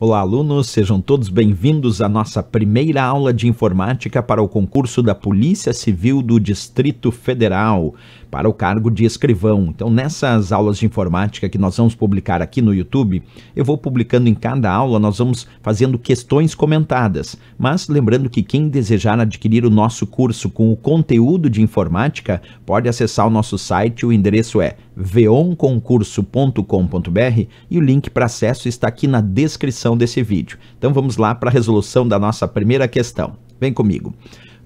Olá, alunos, sejam todos bem-vindos à nossa primeira aula de informática para o concurso da Polícia Civil do Distrito Federal, para o cargo de escrivão. Então, nessas aulas de informática que nós vamos publicar aqui no YouTube, eu vou publicando em cada aula, nós vamos fazendo questões comentadas. Mas lembrando que quem desejar adquirir o nosso curso com o conteúdo de informática, pode acessar o nosso site, o endereço é veonconcurso.com.br e o link para acesso está aqui na descrição desse vídeo. Então vamos lá para a resolução da nossa primeira questão. Vem comigo.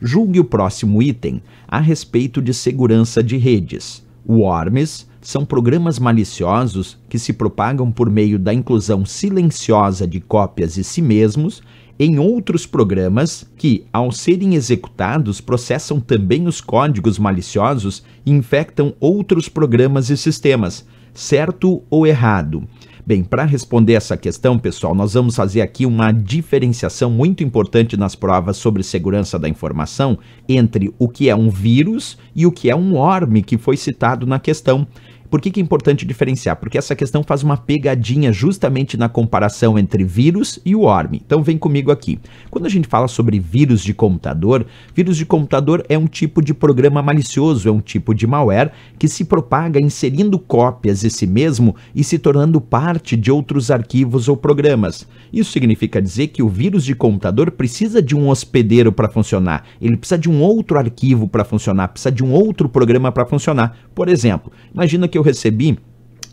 Julgue o próximo item a respeito de segurança de redes. Worms são programas maliciosos que se propagam por meio da inclusão silenciosa de cópias de si mesmos em outros programas que, ao serem executados, processam também os códigos maliciosos e infectam outros programas e sistemas, certo ou errado? Bem, para responder essa questão, pessoal, nós vamos fazer aqui uma diferenciação muito importante nas provas sobre segurança da informação entre o que é um vírus e o que é um ORM que foi citado na questão. Por que, que é importante diferenciar? Porque essa questão faz uma pegadinha justamente na comparação entre vírus e o ORM. Então vem comigo aqui. Quando a gente fala sobre vírus de computador, vírus de computador é um tipo de programa malicioso, é um tipo de malware que se propaga inserindo cópias de si mesmo e se tornando parte de outros arquivos ou programas. Isso significa dizer que o vírus de computador precisa de um hospedeiro para funcionar, ele precisa de um outro arquivo para funcionar, precisa de um outro programa para funcionar. Por exemplo, imagina que que eu recebi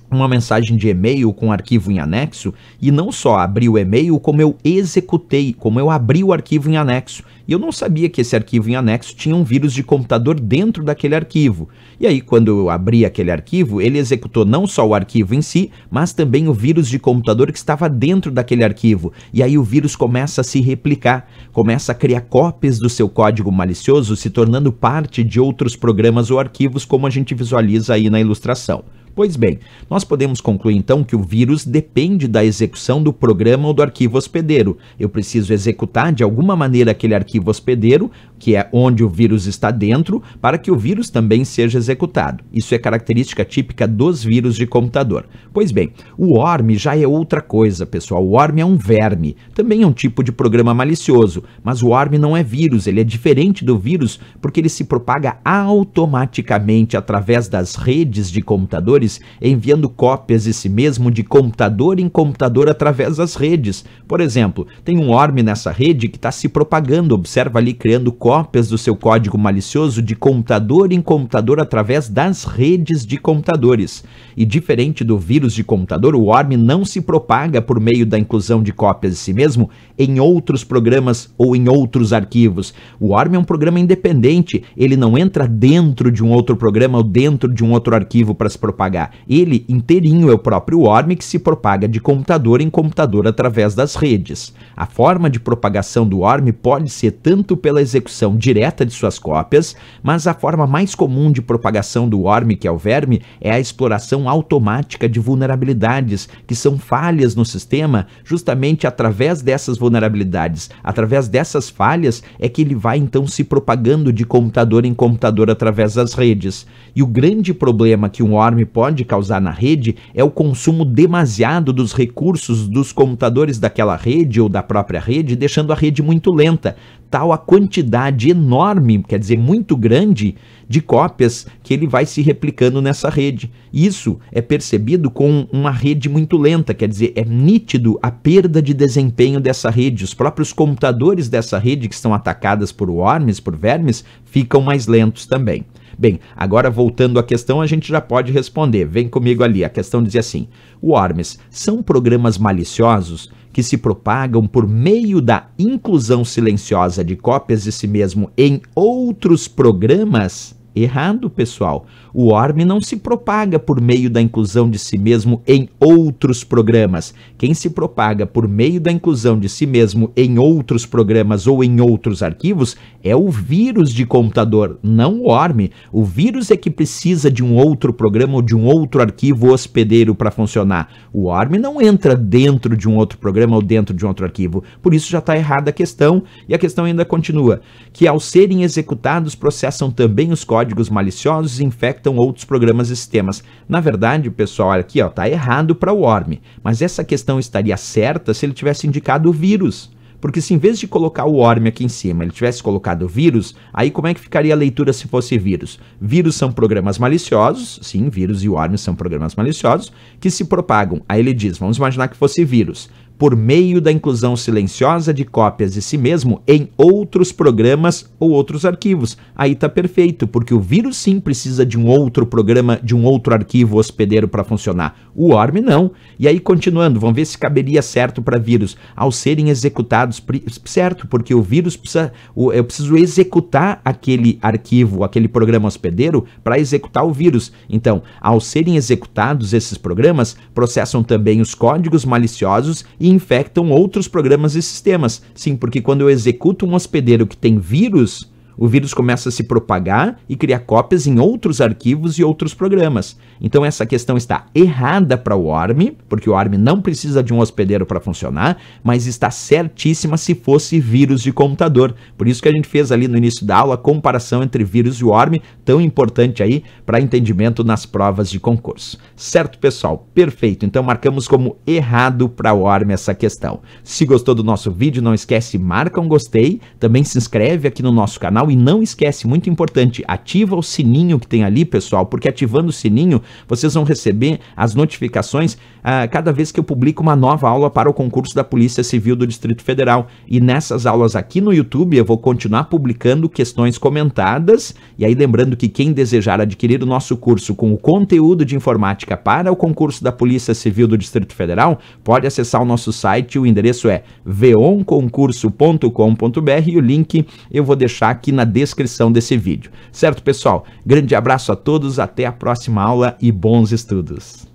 uma mensagem de e-mail com arquivo em anexo e não só abri o e-mail, como eu executei, como eu abri o arquivo em anexo. E eu não sabia que esse arquivo em anexo tinha um vírus de computador dentro daquele arquivo. E aí, quando eu abri aquele arquivo, ele executou não só o arquivo em si, mas também o vírus de computador que estava dentro daquele arquivo. E aí o vírus começa a se replicar, começa a criar cópias do seu código malicioso, se tornando parte de outros programas ou arquivos, como a gente visualiza aí na ilustração. Pois bem, nós podemos concluir então que o vírus depende da execução do programa ou do arquivo hospedeiro. Eu preciso executar de alguma maneira aquele arquivo hospedeiro, que é onde o vírus está dentro, para que o vírus também seja executado. Isso é característica típica dos vírus de computador. Pois bem, o ORM já é outra coisa, pessoal. O ORM é um verme, também é um tipo de programa malicioso, mas o ORM não é vírus, ele é diferente do vírus porque ele se propaga automaticamente através das redes de computadores computadores, enviando cópias de si mesmo de computador em computador através das redes. Por exemplo, tem um ORM nessa rede que está se propagando, observa ali criando cópias do seu código malicioso de computador em computador através das redes de computadores. E diferente do vírus de computador, o ORM não se propaga por meio da inclusão de cópias de si mesmo em outros programas ou em outros arquivos. O ORM é um programa independente, ele não entra dentro de um outro programa ou dentro de um outro arquivo para se propagar. Ele inteirinho é o próprio worm que se propaga de computador em computador através das redes. A forma de propagação do worm pode ser tanto pela execução direta de suas cópias, mas a forma mais comum de propagação do worm, que é o verme, é a exploração automática de vulnerabilidades, que são falhas no sistema, justamente através dessas vulnerabilidades, através dessas falhas é que ele vai então se propagando de computador em computador através das redes. E o grande problema que um worm pode pode causar na rede é o consumo demasiado dos recursos dos computadores daquela rede ou da própria rede, deixando a rede muito lenta. Tal a quantidade enorme, quer dizer, muito grande, de cópias que ele vai se replicando nessa rede. Isso é percebido com uma rede muito lenta, quer dizer, é nítido a perda de desempenho dessa rede. Os próprios computadores dessa rede que estão atacadas por worms, por vermes, ficam mais lentos também. Bem, agora voltando à questão, a gente já pode responder. Vem comigo ali. A questão dizia assim: Worms são programas maliciosos que se propagam por meio da inclusão silenciosa de cópias de si mesmo em outros programas? Errado, pessoal. O ORM não se propaga por meio da inclusão de si mesmo em outros programas. Quem se propaga por meio da inclusão de si mesmo em outros programas ou em outros arquivos é o vírus de computador, não o ORM. O vírus é que precisa de um outro programa ou de um outro arquivo hospedeiro para funcionar. O ORM não entra dentro de um outro programa ou dentro de um outro arquivo. Por isso já está errada a questão e a questão ainda continua. Que ao serem executados processam também os códigos códigos maliciosos infectam outros programas e sistemas. Na verdade, pessoal, aqui ó, tá errado para o ORM, mas essa questão estaria certa se ele tivesse indicado o vírus. Porque se em vez de colocar o ORM aqui em cima, ele tivesse colocado vírus, aí como é que ficaria a leitura se fosse vírus? Vírus são programas maliciosos, sim, vírus e ORM são programas maliciosos, que se propagam. Aí ele diz, vamos imaginar que fosse vírus por meio da inclusão silenciosa de cópias de si mesmo em outros programas ou outros arquivos. Aí tá perfeito, porque o vírus sim precisa de um outro programa, de um outro arquivo hospedeiro para funcionar. O ORM não. E aí continuando, vamos ver se caberia certo para vírus ao serem executados, certo, porque o vírus precisa eu preciso executar aquele arquivo, aquele programa hospedeiro para executar o vírus. Então, ao serem executados esses programas, processam também os códigos maliciosos e e infectam outros programas e sistemas. Sim, porque quando eu executo um hospedeiro que tem vírus, o vírus começa a se propagar e criar cópias em outros arquivos e outros programas. Então essa questão está errada para o ORM, porque o ORM não precisa de um hospedeiro para funcionar, mas está certíssima se fosse vírus de computador. Por isso que a gente fez ali no início da aula a comparação entre vírus e ORM, tão importante aí para entendimento nas provas de concurso. Certo, pessoal? Perfeito. Então marcamos como errado para o ORM essa questão. Se gostou do nosso vídeo, não esquece, marca um gostei, também se inscreve aqui no nosso canal canal e não esquece, muito importante, ativa o sininho que tem ali, pessoal, porque ativando o sininho vocês vão receber as notificações a ah, cada vez que eu publico uma nova aula para o concurso da Polícia Civil do Distrito Federal. E nessas aulas aqui no YouTube eu vou continuar publicando questões comentadas. E aí lembrando que quem desejar adquirir o nosso curso com o conteúdo de informática para o concurso da Polícia Civil do Distrito Federal, pode acessar o nosso site, o endereço é veonconcurso.com.br e o link eu vou deixar aqui na descrição desse vídeo. Certo, pessoal? Grande abraço a todos, até a próxima aula e bons estudos!